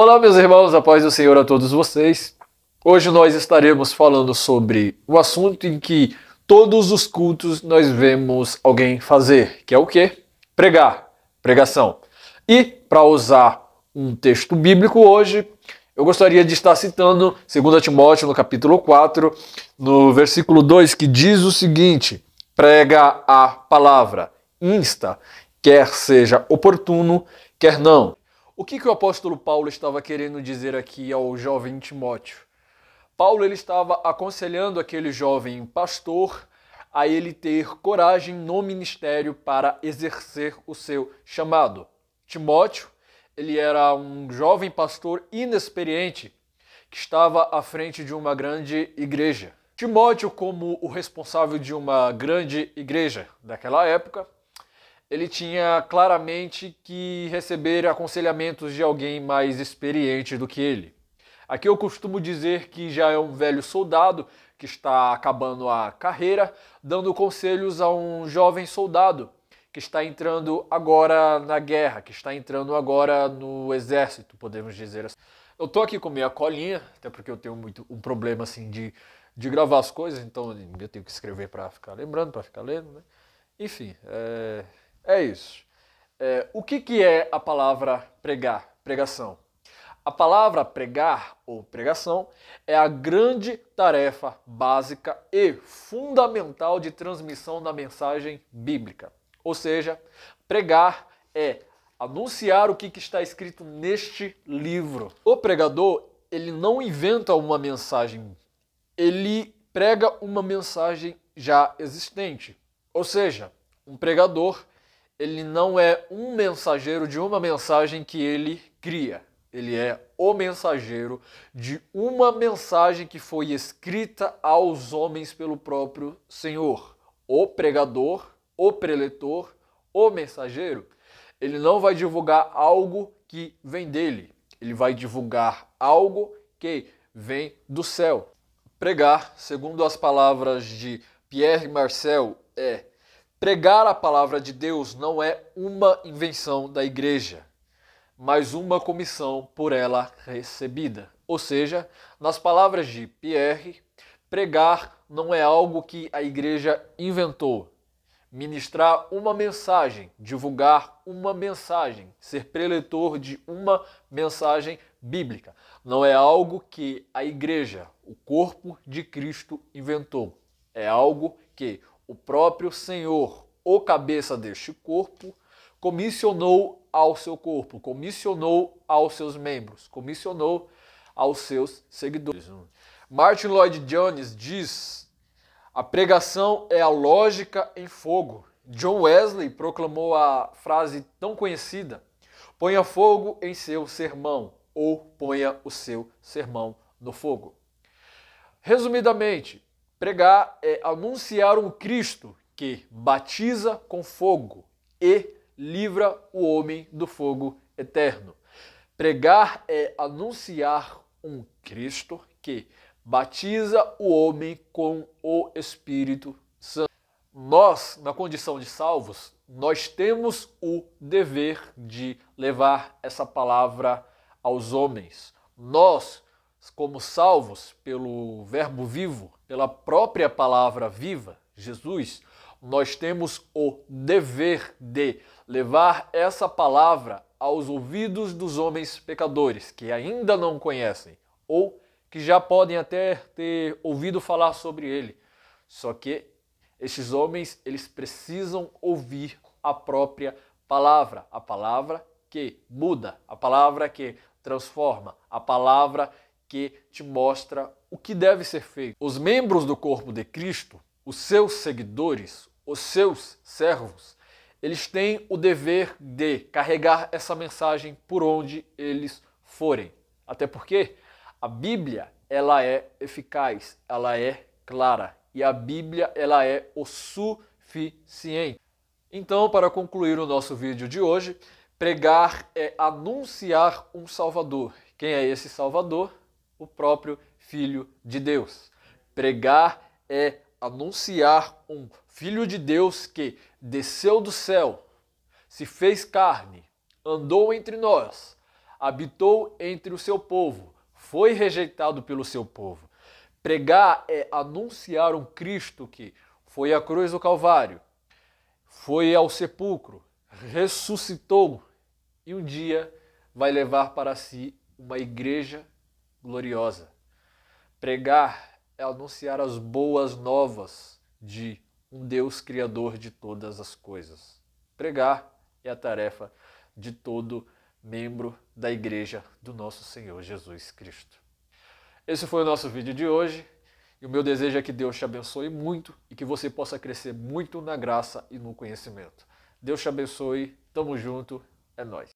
Olá, meus irmãos, a paz do Senhor a todos vocês. Hoje nós estaremos falando sobre o assunto em que todos os cultos nós vemos alguém fazer, que é o quê? Pregar, pregação. E para usar um texto bíblico hoje, eu gostaria de estar citando 2 Timóteo no capítulo 4, no versículo 2, que diz o seguinte: prega a palavra, insta, quer seja oportuno, quer não. O que, que o apóstolo Paulo estava querendo dizer aqui ao jovem Timóteo? Paulo ele estava aconselhando aquele jovem pastor a ele ter coragem no ministério para exercer o seu chamado. Timóteo, ele era um jovem pastor inexperiente que estava à frente de uma grande igreja. Timóteo, como o responsável de uma grande igreja daquela época, ele tinha claramente que receber aconselhamentos de alguém mais experiente do que ele. Aqui eu costumo dizer que já é um velho soldado que está acabando a carreira, dando conselhos a um jovem soldado que está entrando agora na guerra, que está entrando agora no exército, podemos dizer assim. Eu tô aqui com minha colinha, até porque eu tenho muito um problema assim de, de gravar as coisas, então eu tenho que escrever para ficar lembrando, para ficar lendo, né? Enfim, é, é isso. É, o que, que é a palavra pregar, pregação? A palavra pregar ou pregação é a grande tarefa básica e fundamental de transmissão da mensagem bíblica. Ou seja, pregar é anunciar o que, que está escrito neste livro. O pregador, ele não inventa uma mensagem, ele prega uma mensagem já existente. Ou seja, um pregador ele não é um mensageiro de uma mensagem que ele cria. Ele é o mensageiro de uma mensagem que foi escrita aos homens pelo próprio Senhor. O pregador, o preletor, o mensageiro, ele não vai divulgar algo que vem dele. Ele vai divulgar algo que vem do céu. Pregar, segundo as palavras de Pierre Marcel, é Pregar a palavra de Deus não é uma invenção da igreja, mas uma comissão por ela recebida. Ou seja, nas palavras de Pierre, pregar não é algo que a igreja inventou. Ministrar uma mensagem, divulgar uma mensagem, ser preletor de uma mensagem bíblica. Não é algo que a igreja, o corpo de Cristo, inventou. É algo que o próprio Senhor, o cabeça deste corpo, comissionou ao seu corpo, comissionou aos seus membros, comissionou aos seus seguidores. Martin Lloyd Jones diz: a pregação é a lógica em fogo. John Wesley proclamou a frase tão conhecida: ponha fogo em seu sermão, ou ponha o seu sermão no fogo. Resumidamente, Pregar é anunciar um Cristo que batiza com fogo e livra o homem do fogo eterno. Pregar é anunciar um Cristo que batiza o homem com o Espírito Santo. Nós, na condição de salvos, nós temos o dever de levar essa palavra aos homens. Nós, como salvos pelo Verbo vivo, pela própria palavra viva, Jesus, nós temos o dever de levar essa palavra aos ouvidos dos homens pecadores que ainda não conhecem ou que já podem até ter ouvido falar sobre ele. Só que esses homens, eles precisam ouvir a própria palavra, a palavra que muda, a palavra que transforma, a palavra que que te mostra o que deve ser feito. Os membros do corpo de Cristo, os seus seguidores, os seus servos, eles têm o dever de carregar essa mensagem por onde eles forem. Até porque a Bíblia, ela é eficaz, ela é clara e a Bíblia, ela é o suficiente. Então, para concluir o nosso vídeo de hoje, pregar é anunciar um Salvador. Quem é esse Salvador? o próprio Filho de Deus. Pregar é anunciar um Filho de Deus que desceu do céu, se fez carne, andou entre nós, habitou entre o seu povo, foi rejeitado pelo seu povo. Pregar é anunciar um Cristo que foi à cruz do Calvário, foi ao sepulcro, ressuscitou e um dia vai levar para si uma igreja gloriosa. Pregar é anunciar as boas novas de um Deus criador de todas as coisas. Pregar é a tarefa de todo membro da igreja do nosso Senhor Jesus Cristo. Esse foi o nosso vídeo de hoje. E o meu desejo é que Deus te abençoe muito e que você possa crescer muito na graça e no conhecimento. Deus te abençoe. Tamo junto. É nós.